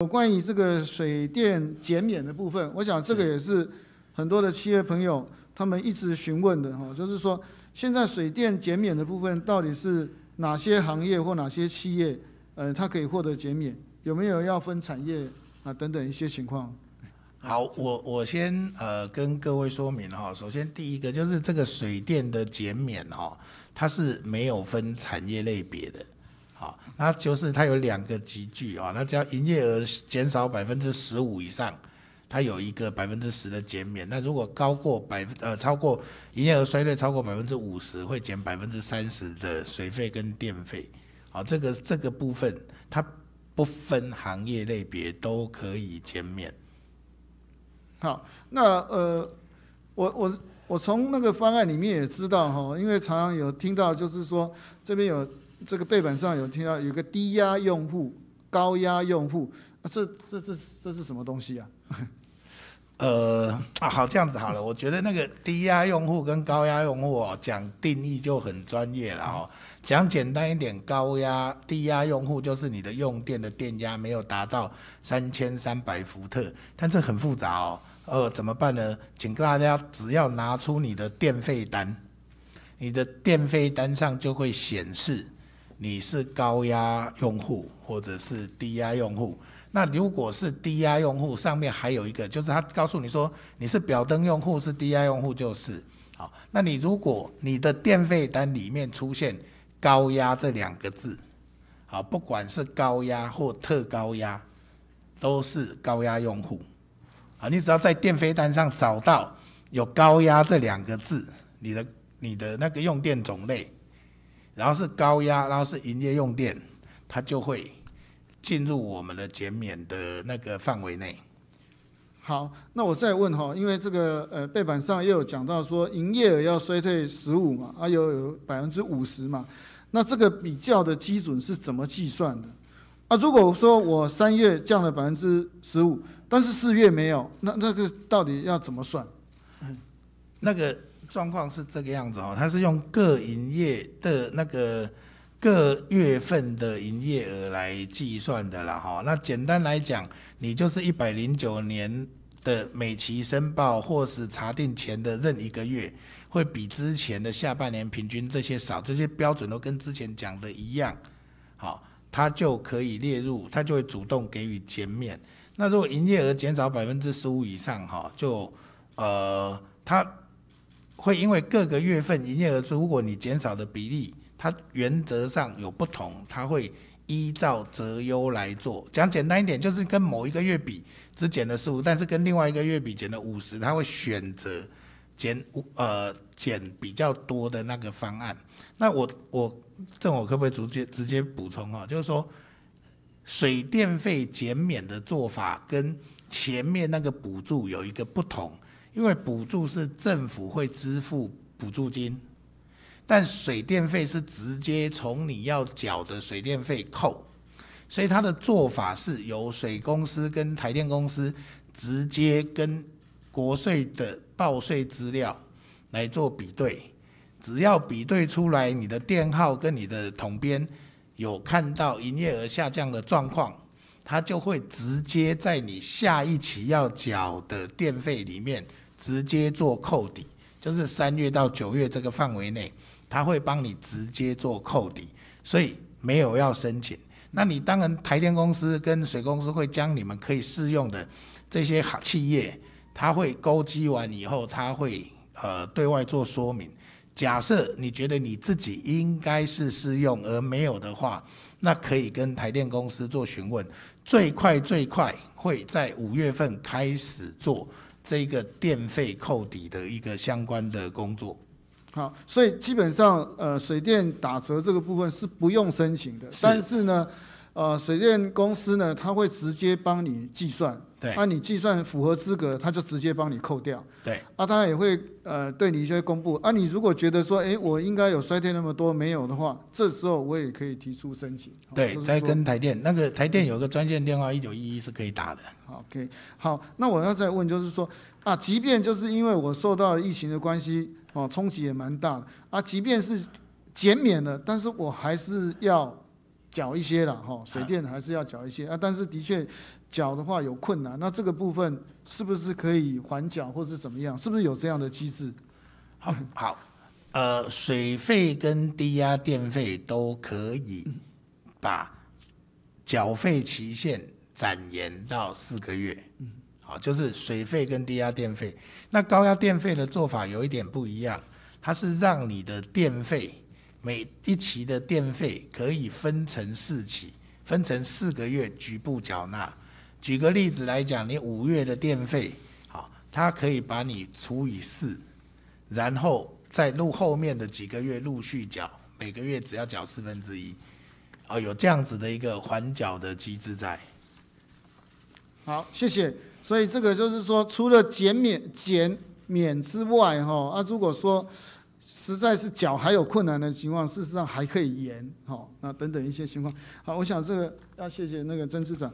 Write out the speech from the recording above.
有关于这个水电减免的部分，我想这个也是很多的企业朋友他们一直询问的哈，就是说现在水电减免的部分到底是哪些行业或哪些企业，呃，它可以获得减免，有没有要分产业啊等等一些情况？好，我我先呃跟各位说明哈，首先第一个就是这个水电的减免哈，它是没有分产业类别的。好，那就是它有两个集聚啊，那要营业额减少百分之十五以上，它有一个百分之十的减免。那如果高过百分呃超过营业额衰退超过百分之五十，会减百分之三十的水费跟电费。好，这个这个部分它不分行业类别都可以减免。好，那呃，我我我从那个方案里面也知道哈，因为常常有听到就是说这边有。这个背板上有听到有个低压用户、高压用户，啊，这这这这是什么东西啊？呃，啊，好这样子好了，我觉得那个低压用户跟高压用户哦，讲定义就很专业了哦。讲简单一点，高压、低压用户就是你的用电的电压没有达到三千三百伏特，但这很复杂哦。呃，怎么办呢？请大家只要拿出你的电费单，你的电费单上就会显示。你是高压用户或者是低压用户？那如果是低压用户，上面还有一个，就是他告诉你说你是表灯用户，是低压用户，就是好。那你如果你的电费单里面出现高压这两个字，好，不管是高压或特高压，都是高压用户啊。你只要在电费单上找到有高压这两个字，你的你的那个用电种类。然后是高压，然后是营业用电，它就会进入我们的减免的那个范围内。好，那我再问哈，因为这个呃背板上又有讲到说营业额要衰退十五嘛，啊有有百分之五十嘛，那这个比较的基准是怎么计算的？啊，如果说我三月降了百分之十五，但是四月没有，那那个到底要怎么算？那个。状况是这个样子哦，它是用各营业的那个各月份的营业额来计算的啦哈。那简单来讲，你就是一百零九年的每期申报或是查定前的任一个月，会比之前的下半年平均这些少，这些标准都跟之前讲的一样。好，它就可以列入，它就会主动给予减免。那如果营业额减少百分之十五以上哈，就呃它。会因为各个月份营业额，如果你减少的比例，它原则上有不同，它会依照择优来做。讲简单一点，就是跟某一个月比只减了十五，但是跟另外一个月比减了五十，它会选择减五呃减比较多的那个方案。那我我这我可不可以直接直接补充啊？就是说水电费减免的做法跟前面那个补助有一个不同。因为补助是政府会支付补助金，但水电费是直接从你要缴的水电费扣，所以他的做法是由水公司跟台电公司直接跟国税的报税资料来做比对，只要比对出来你的电号跟你的统编有看到营业额下降的状况。他就会直接在你下一期要缴的电费里面直接做扣抵，就是三月到九月这个范围内，他会帮你直接做扣抵，所以没有要申请。那你当然台电公司跟水公司会将你们可以适用的这些企业，他会勾稽完以后，他会呃对外做说明。假设你觉得你自己应该是适用而没有的话，那可以跟台电公司做询问，最快最快会在五月份开始做这个电费扣抵的一个相关的工作。好，所以基本上呃水电打折这个部分是不用申请的，但是呢。呃，水电公司呢，他会直接帮你计算，对，啊，你计算符合资格，他就直接帮你扣掉，对，啊，当然也会呃，对你一些公布，啊，你如果觉得说，哎，我应该有衰退那么多，没有的话，这时候我也可以提出申请，对，再跟台电那个台电有个专线电话一九一一是可以打的，OK，好，那我要再问就是说，啊，即便就是因为我受到疫情的关系，哦，冲击也蛮大，啊，即便是减免了，但是我还是要。缴一些了哈，水电还是要缴一些啊，但是的确缴的话有困难，那这个部分是不是可以缓缴或是怎么样？是不是有这样的机制？好，呃，水费跟低压电费都可以把缴费期限展延到四个月。嗯，好，就是水费跟低压电费。那高压电费的做法有一点不一样，它是让你的电费。每一期的电费可以分成四期，分成四个月局部缴纳。举个例子来讲，你五月的电费，好，它可以把你除以四，然后在录后面的几个月陆续缴，每个月只要缴四分之一，哦，有这样子的一个缓缴的机制在。好，谢谢。所以这个就是说，除了减免减免之外，哈，啊，如果说。实在是脚还有困难的情况，事实上还可以延好，那等等一些情况，好，我想这个要谢谢那个曾市长。